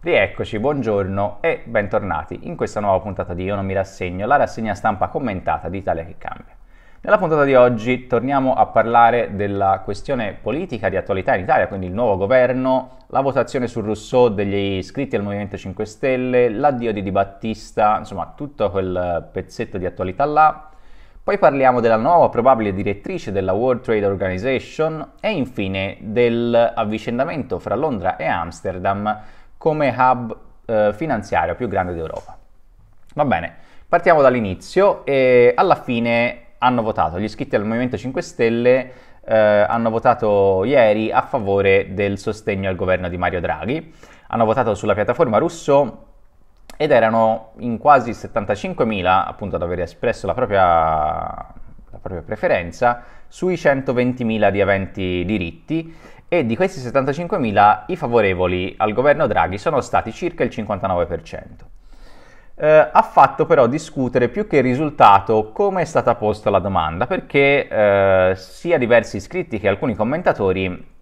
Rieccoci, buongiorno e bentornati in questa nuova puntata di Io non mi rassegno, la rassegna stampa commentata di Italia che cambia. Nella puntata di oggi torniamo a parlare della questione politica di attualità in Italia, quindi il nuovo governo, la votazione su Rousseau degli iscritti al Movimento 5 Stelle, l'addio di Di Battista, insomma tutto quel pezzetto di attualità là. Poi parliamo della nuova probabile direttrice della World Trade Organization e infine dell'avvicendamento fra Londra e Amsterdam come hub eh, finanziario più grande d'Europa. Va bene, partiamo dall'inizio e alla fine hanno votato, gli iscritti al Movimento 5 Stelle eh, hanno votato ieri a favore del sostegno al governo di Mario Draghi, hanno votato sulla piattaforma russo ed erano in quasi 75.000 appunto ad aver espresso la propria la propria preferenza sui 120.000 di aventi diritti e di questi 75.000 i favorevoli al governo Draghi sono stati circa il 59%. Eh, ha fatto però discutere più che il risultato come è stata posta la domanda, perché eh, sia diversi iscritti che alcuni commentatori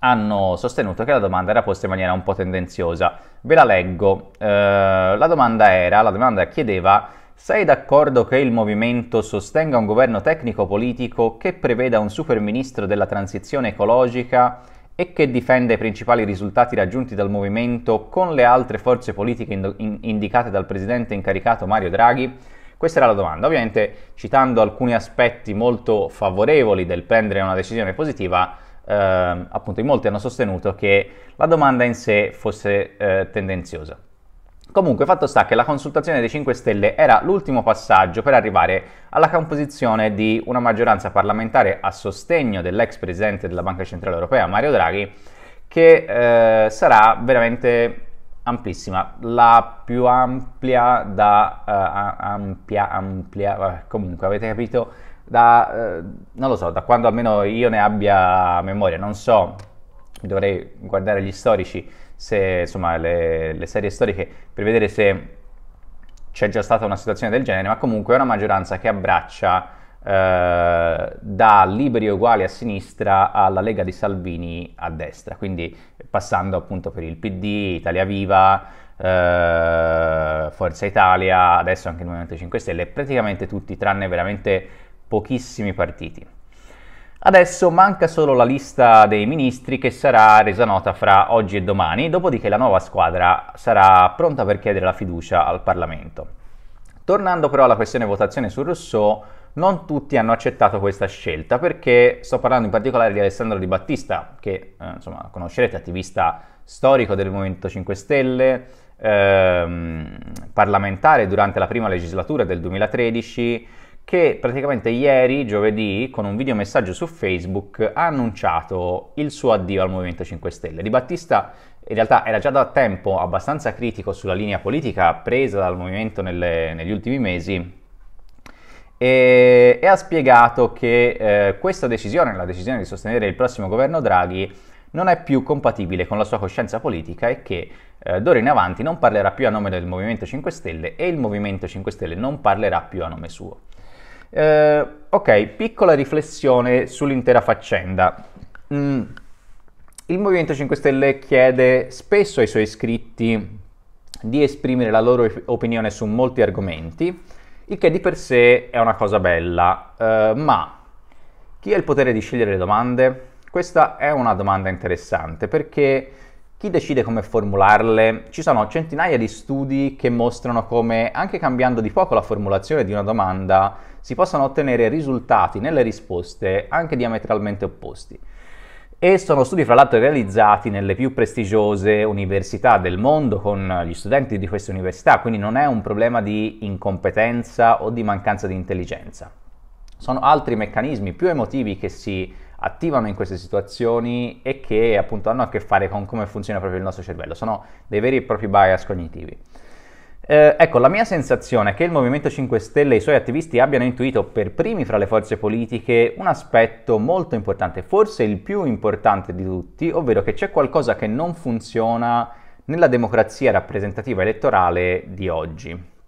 hanno sostenuto che la domanda era posta in maniera un po' tendenziosa. Ve la leggo. Eh, la domanda era, la domanda chiedeva sei d'accordo che il movimento sostenga un governo tecnico-politico che preveda un superministro della transizione ecologica e che difenda i principali risultati raggiunti dal movimento con le altre forze politiche ind- indicate dal presidente incaricato Mario Draghi? Questa era la domanda. Ovviamente, citando alcuni aspetti molto favorevoli del prendere una decisione positiva, eh, appunto in molti hanno sostenuto che la domanda in sé fosse eh, tendenziosa. Comunque, fatto sta che la consultazione dei 5 Stelle era l'ultimo passaggio per arrivare alla composizione di una maggioranza parlamentare a sostegno dell'ex presidente della Banca Centrale Europea, Mario Draghi, che eh, sarà veramente amplissima, la più ampia da... Uh, ampia, ampia, eh, comunque avete capito, da... Uh, non lo so, da quando almeno io ne abbia memoria, non so, dovrei guardare gli storici, se, insomma, le, le serie storiche per vedere se c'è già stata una situazione del genere, ma comunque è una maggioranza che abbraccia eh, da liberi uguali a sinistra alla Lega di Salvini a destra, quindi passando appunto per il PD, Italia Viva, eh, Forza Italia, adesso anche il Movimento 5 Stelle, praticamente tutti tranne veramente pochissimi partiti. Adesso manca solo la lista dei ministri che sarà resa nota fra oggi e domani, dopodiché la nuova squadra sarà pronta per chiedere la fiducia al Parlamento. Tornando però alla questione votazione su Rousseau, non tutti hanno accettato questa scelta perché sto parlando in particolare di Alessandro Di Battista, che eh, insomma, conoscerete, attivista storico del Movimento 5 Stelle, ehm, parlamentare durante la prima legislatura del 2013 che praticamente ieri, giovedì, con un video messaggio su Facebook ha annunciato il suo addio al Movimento 5 Stelle. Di Battista in realtà era già da tempo abbastanza critico sulla linea politica presa dal Movimento nelle, negli ultimi mesi e, e ha spiegato che eh, questa decisione, la decisione di sostenere il prossimo governo Draghi, non è più compatibile con la sua coscienza politica e che eh, d'ora in avanti non parlerà più a nome del Movimento 5 Stelle e il Movimento 5 Stelle non parlerà più a nome suo. Eh, ok, piccola riflessione sull'intera faccenda. Mm. Il Movimento 5 Stelle chiede spesso ai suoi iscritti di esprimere la loro opinione su molti argomenti, il che di per sé è una cosa bella, eh, ma chi ha il potere di scegliere le domande? Questa è una domanda interessante perché chi decide come formularle? Ci sono centinaia di studi che mostrano come anche cambiando di poco la formulazione di una domanda si possano ottenere risultati nelle risposte anche diametralmente opposti. E sono studi fra l'altro realizzati nelle più prestigiose università del mondo con gli studenti di queste università, quindi non è un problema di incompetenza o di mancanza di intelligenza. Sono altri meccanismi più emotivi che si attivano in queste situazioni e che appunto hanno a che fare con come funziona proprio il nostro cervello, sono dei veri e propri bias cognitivi. Eh, ecco, la mia sensazione è che il Movimento 5 Stelle e i suoi attivisti abbiano intuito per primi fra le forze politiche un aspetto molto importante, forse il più importante di tutti, ovvero che c'è qualcosa che non funziona nella democrazia rappresentativa elettorale di oggi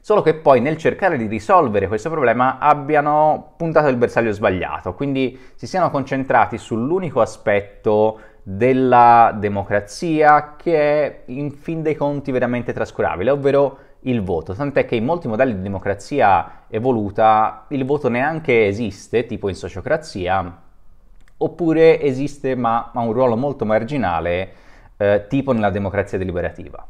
solo che poi nel cercare di risolvere questo problema abbiano puntato il bersaglio sbagliato, quindi si siano concentrati sull'unico aspetto della democrazia che è in fin dei conti veramente trascurabile, ovvero il voto, tant'è che in molti modelli di democrazia evoluta il voto neanche esiste, tipo in sociocrazia, oppure esiste ma ha un ruolo molto marginale, eh, tipo nella democrazia deliberativa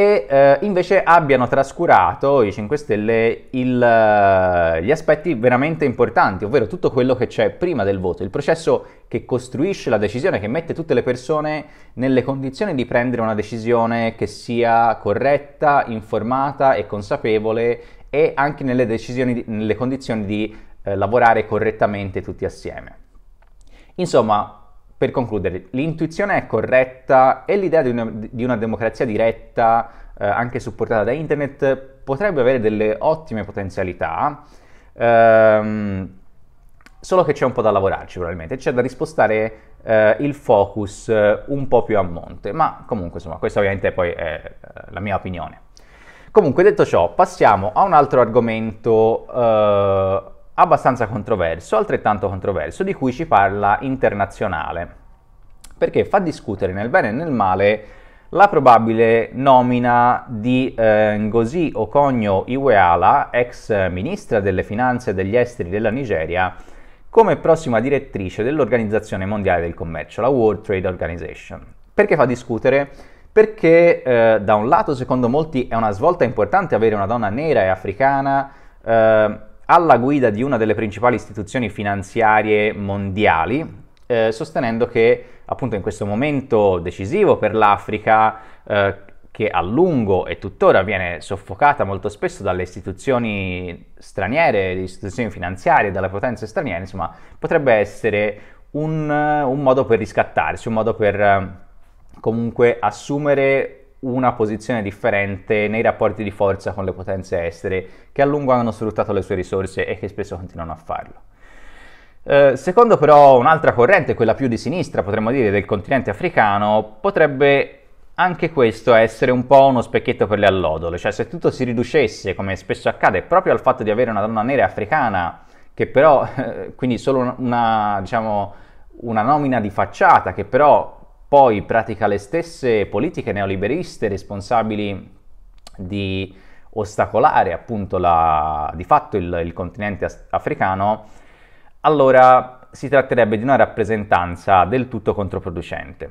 e eh, invece abbiano trascurato i 5 Stelle il, eh, gli aspetti veramente importanti, ovvero tutto quello che c'è prima del voto, il processo che costruisce la decisione, che mette tutte le persone nelle condizioni di prendere una decisione che sia corretta, informata e consapevole e anche nelle, decisioni, nelle condizioni di eh, lavorare correttamente tutti assieme. Insomma, per concludere, l'intuizione è corretta e l'idea di una, di una democrazia diretta, eh, anche supportata da internet, potrebbe avere delle ottime potenzialità, ehm, solo che c'è un po' da lavorarci probabilmente, c'è da rispostare eh, il focus eh, un po' più a monte, ma comunque insomma questa ovviamente poi è eh, la mia opinione. Comunque detto ciò, passiamo a un altro argomento eh, abbastanza controverso, altrettanto controverso, di cui ci parla internazionale, perché fa discutere nel bene e nel male la probabile nomina di eh, Ngozi Okonyo Iweala, ex ministra delle finanze e degli esteri della Nigeria, come prossima direttrice dell'Organizzazione Mondiale del Commercio, la World Trade Organization. Perché fa discutere? Perché eh, da un lato, secondo molti, è una svolta importante avere una donna nera e africana eh, alla guida di una delle principali istituzioni finanziarie mondiali, eh, sostenendo che appunto in questo momento decisivo per l'Africa, eh, che a lungo e tuttora viene soffocata molto spesso dalle istituzioni straniere, dalle istituzioni finanziarie, dalle potenze straniere, insomma, potrebbe essere un, un modo per riscattarsi, un modo per eh, comunque assumere una posizione differente nei rapporti di forza con le potenze estere che a lungo hanno sfruttato le sue risorse e che spesso continuano a farlo. Eh, secondo però un'altra corrente, quella più di sinistra potremmo dire del continente africano, potrebbe anche questo essere un po' uno specchietto per le allodole, cioè se tutto si riducesse, come spesso accade, proprio al fatto di avere una donna nera africana, che però, quindi solo una, diciamo, una nomina di facciata, che però poi pratica le stesse politiche neoliberiste responsabili di ostacolare appunto la, di fatto il, il continente africano, allora si tratterebbe di una rappresentanza del tutto controproducente.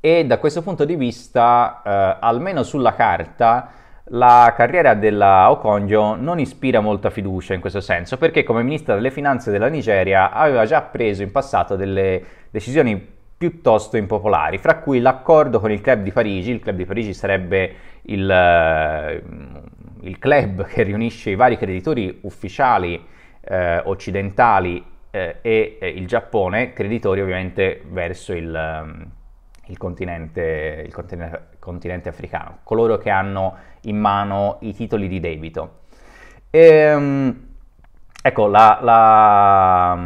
E da questo punto di vista, eh, almeno sulla carta, la carriera della Okonjo non ispira molta fiducia in questo senso, perché come ministra delle finanze della Nigeria aveva già preso in passato delle decisioni piuttosto impopolari, fra cui l'accordo con il Club di Parigi, il Club di Parigi sarebbe il, eh, il club che riunisce i vari creditori ufficiali eh, occidentali eh, e eh, il Giappone, creditori ovviamente verso il, ehm, il, continente, il continente, continente africano, coloro che hanno in mano i titoli di debito. E, ehm, ecco, la, la,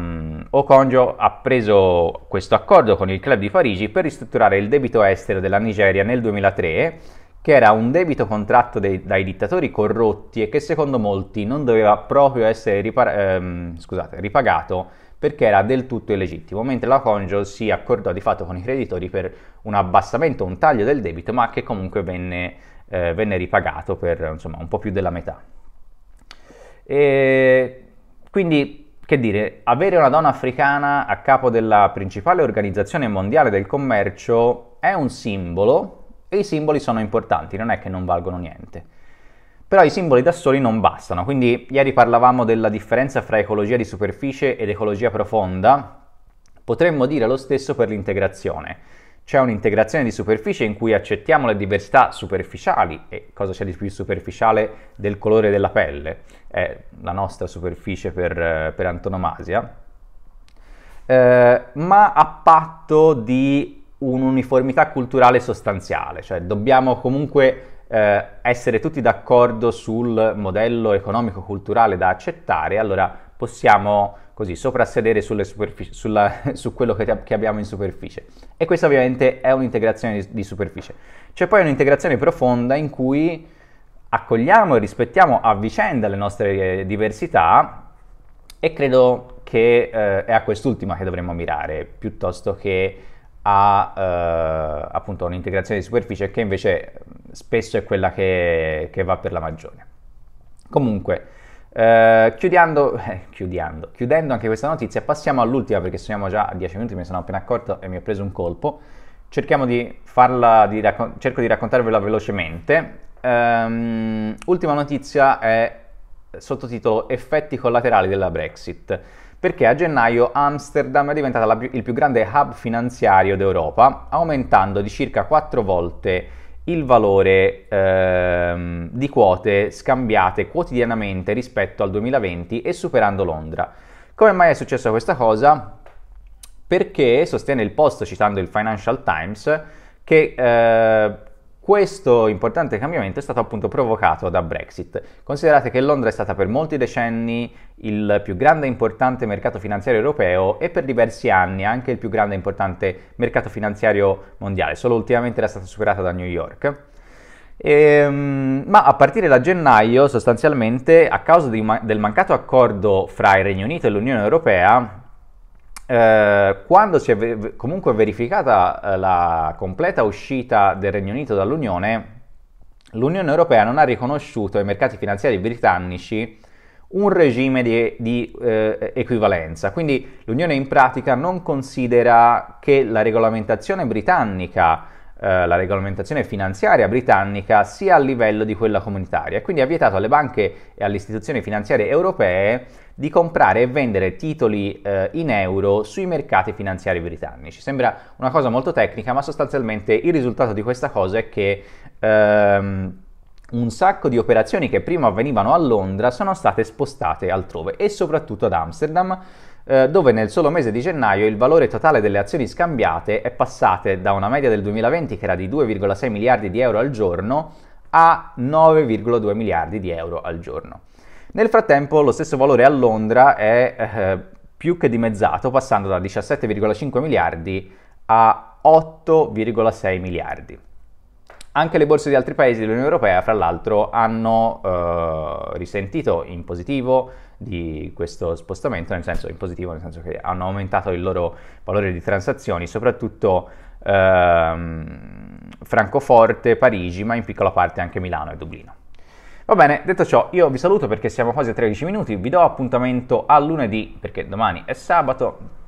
Okonjo ha preso questo accordo con il club di Parigi per ristrutturare il debito estero della Nigeria nel 2003, che era un debito contratto dei, dai dittatori corrotti e che secondo molti non doveva proprio essere ripar- ehm, scusate, ripagato perché era del tutto illegittimo, mentre la Conjo si accordò di fatto con i creditori per un abbassamento, un taglio del debito, ma che comunque venne, eh, venne ripagato per insomma, un po' più della metà. E quindi che dire, avere una donna africana a capo della principale organizzazione mondiale del commercio è un simbolo e i simboli sono importanti, non è che non valgono niente. Però i simboli da soli non bastano, quindi ieri parlavamo della differenza fra ecologia di superficie ed ecologia profonda, potremmo dire lo stesso per l'integrazione. C'è un'integrazione di superficie in cui accettiamo le diversità superficiali e cosa c'è di più superficiale del colore della pelle, è la nostra superficie per, eh, per antonomasia, eh, ma a patto di un'uniformità culturale sostanziale, cioè dobbiamo comunque eh, essere tutti d'accordo sul modello economico-culturale da accettare, allora possiamo così soprassedere superfici- sulla, su quello che, che, abbiamo in superficie. E questa ovviamente è un'integrazione di, di superficie. C'è poi un'integrazione profonda in cui accogliamo e rispettiamo a vicenda le nostre eh, diversità e credo che eh, è a quest'ultima che dovremmo mirare piuttosto che a eh, appunto un'integrazione di superficie che invece spesso è quella che, che va per la maggiore. Comunque, eh, chiudendo, eh, chiudendo, chiudendo anche questa notizia, passiamo all'ultima perché siamo già a 10 minuti, mi sono appena accorto e mi ho preso un colpo. Cerchiamo di farla, di raccon- cerco di raccontarvela velocemente. Um, ultima notizia è sottotitolo Effetti collaterali della Brexit, perché a gennaio Amsterdam è diventata la, il più grande hub finanziario d'Europa, aumentando di circa 4 volte il valore ehm, di quote scambiate quotidianamente rispetto al 2020 e superando Londra. Come mai è successa questa cosa? Perché sostiene il post citando il Financial Times che eh, questo importante cambiamento è stato appunto provocato da Brexit. Considerate che Londra è stata per molti decenni il più grande e importante mercato finanziario europeo e per diversi anni anche il più grande e importante mercato finanziario mondiale, solo ultimamente era stata superata da New York. E, ehm, ma a partire da gennaio, sostanzialmente, a causa ma- del mancato accordo fra il Regno Unito e l'Unione Europea, eh, quando si è comunque verificata eh, la completa uscita del Regno Unito dall'Unione, l'Unione Europea non ha riconosciuto ai mercati finanziari britannici un regime di, di eh, equivalenza. Quindi l'Unione in pratica non considera che la regolamentazione britannica eh, la regolamentazione finanziaria britannica sia a livello di quella comunitaria. Quindi ha vietato alle banche e alle istituzioni finanziarie europee di comprare e vendere titoli eh, in euro sui mercati finanziari britannici. Sembra una cosa molto tecnica, ma sostanzialmente il risultato di questa cosa è che ehm, un sacco di operazioni che prima avvenivano a Londra sono state spostate altrove e soprattutto ad Amsterdam eh, dove nel solo mese di gennaio il valore totale delle azioni scambiate è passato da una media del 2020 che era di 2,6 miliardi di euro al giorno a 9,2 miliardi di euro al giorno. Nel frattempo lo stesso valore a Londra è eh, più che dimezzato, passando da 17,5 miliardi a 8,6 miliardi. Anche le borse di altri paesi dell'Unione Europea, fra l'altro, hanno eh, risentito in positivo di questo spostamento, nel senso in positivo, nel senso che hanno aumentato il loro valore di transazioni, soprattutto ehm, Francoforte, Parigi, ma in piccola parte anche Milano e Dublino. Va bene, detto ciò, io vi saluto perché siamo quasi a 13 minuti, vi do appuntamento a lunedì perché domani è sabato,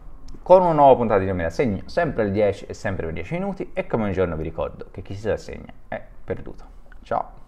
con una nuova puntata di Non Me segno, sempre alle 10 e sempre per 10 minuti e come un giorno vi ricordo che chi si rassegna è perduto. Ciao!